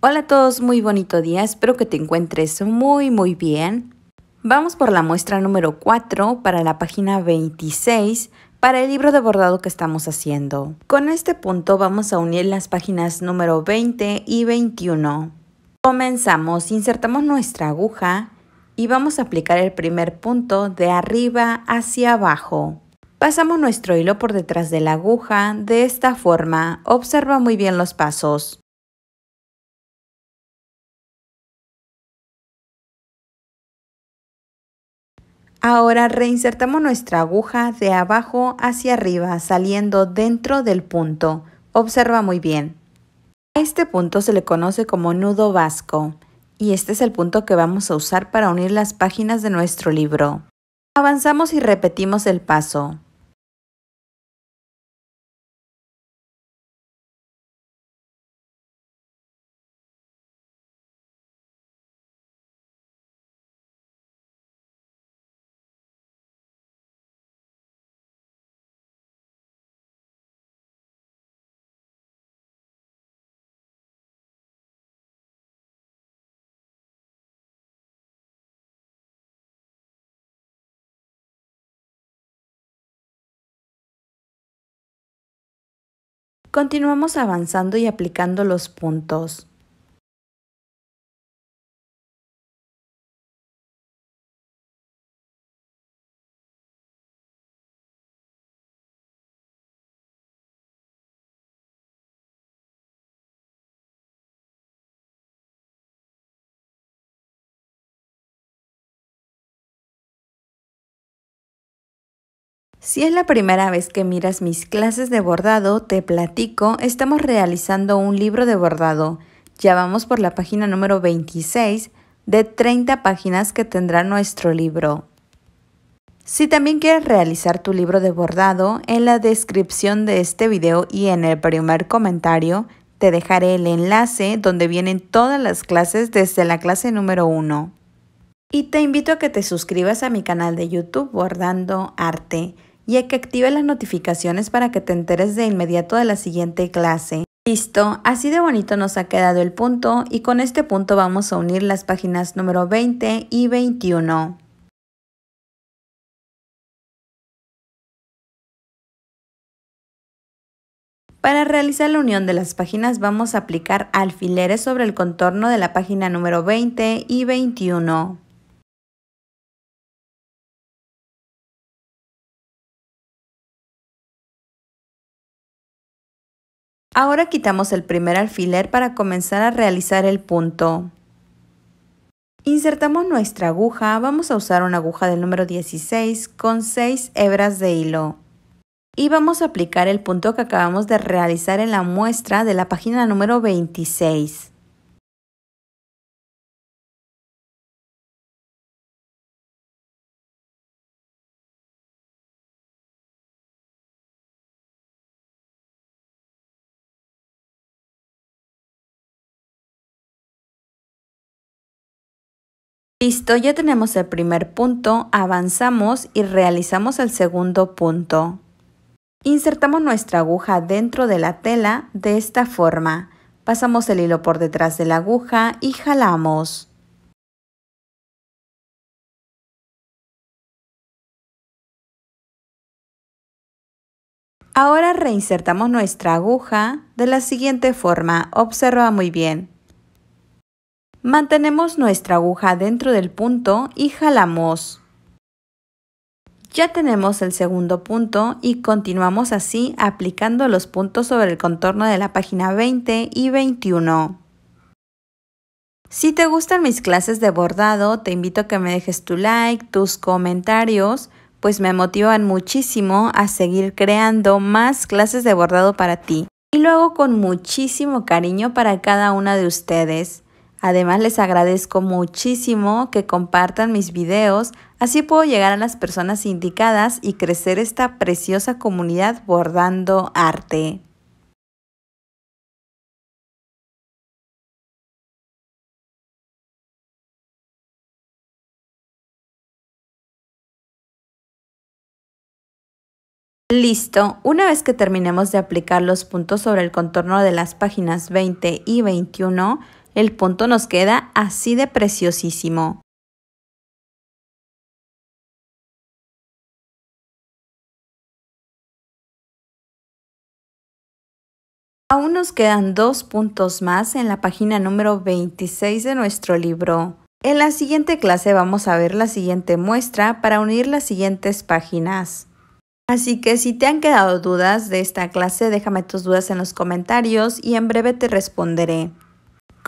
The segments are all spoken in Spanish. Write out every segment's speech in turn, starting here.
Hola a todos, muy bonito día, espero que te encuentres muy muy bien. Vamos por la muestra número 4 para la página 26 para el libro de bordado que estamos haciendo. Con este punto vamos a unir las páginas número 20 y 21. Comenzamos, insertamos nuestra aguja y vamos a aplicar el primer punto de arriba hacia abajo. Pasamos nuestro hilo por detrás de la aguja de esta forma, observa muy bien los pasos. Ahora reinsertamos nuestra aguja de abajo hacia arriba saliendo dentro del punto. Observa muy bien. A este punto se le conoce como nudo vasco y este es el punto que vamos a usar para unir las páginas de nuestro libro. Avanzamos y repetimos el paso. Continuamos avanzando y aplicando los puntos Si es la primera vez que miras mis clases de bordado, te platico, estamos realizando un libro de bordado. Ya vamos por la página número 26 de 30 páginas que tendrá nuestro libro. Si también quieres realizar tu libro de bordado, en la descripción de este video y en el primer comentario te dejaré el enlace donde vienen todas las clases desde la clase número 1. Y te invito a que te suscribas a mi canal de YouTube Bordando Arte y que active las notificaciones para que te enteres de inmediato de la siguiente clase. Listo, así de bonito nos ha quedado el punto y con este punto vamos a unir las páginas número 20 y 21. Para realizar la unión de las páginas vamos a aplicar alfileres sobre el contorno de la página número 20 y 21. Ahora quitamos el primer alfiler para comenzar a realizar el punto. Insertamos nuestra aguja, vamos a usar una aguja del número 16 con 6 hebras de hilo. Y vamos a aplicar el punto que acabamos de realizar en la muestra de la página número 26. Listo, ya tenemos el primer punto, avanzamos y realizamos el segundo punto. Insertamos nuestra aguja dentro de la tela de esta forma. Pasamos el hilo por detrás de la aguja y jalamos. Ahora reinsertamos nuestra aguja de la siguiente forma. Observa muy bien. Mantenemos nuestra aguja dentro del punto y jalamos. Ya tenemos el segundo punto y continuamos así aplicando los puntos sobre el contorno de la página 20 y 21. Si te gustan mis clases de bordado, te invito a que me dejes tu like, tus comentarios, pues me motivan muchísimo a seguir creando más clases de bordado para ti. Y lo hago con muchísimo cariño para cada una de ustedes. Además les agradezco muchísimo que compartan mis videos, así puedo llegar a las personas indicadas y crecer esta preciosa comunidad bordando arte. Listo, una vez que terminemos de aplicar los puntos sobre el contorno de las páginas 20 y 21, el punto nos queda así de preciosísimo. Aún nos quedan dos puntos más en la página número 26 de nuestro libro. En la siguiente clase vamos a ver la siguiente muestra para unir las siguientes páginas. Así que si te han quedado dudas de esta clase, déjame tus dudas en los comentarios y en breve te responderé.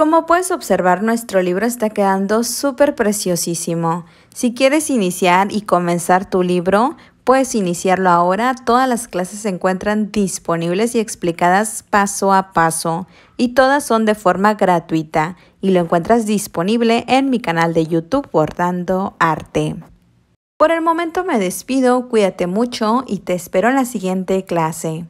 Como puedes observar, nuestro libro está quedando súper preciosísimo. Si quieres iniciar y comenzar tu libro, puedes iniciarlo ahora. Todas las clases se encuentran disponibles y explicadas paso a paso. Y todas son de forma gratuita. Y lo encuentras disponible en mi canal de YouTube Bordando Arte. Por el momento me despido, cuídate mucho y te espero en la siguiente clase.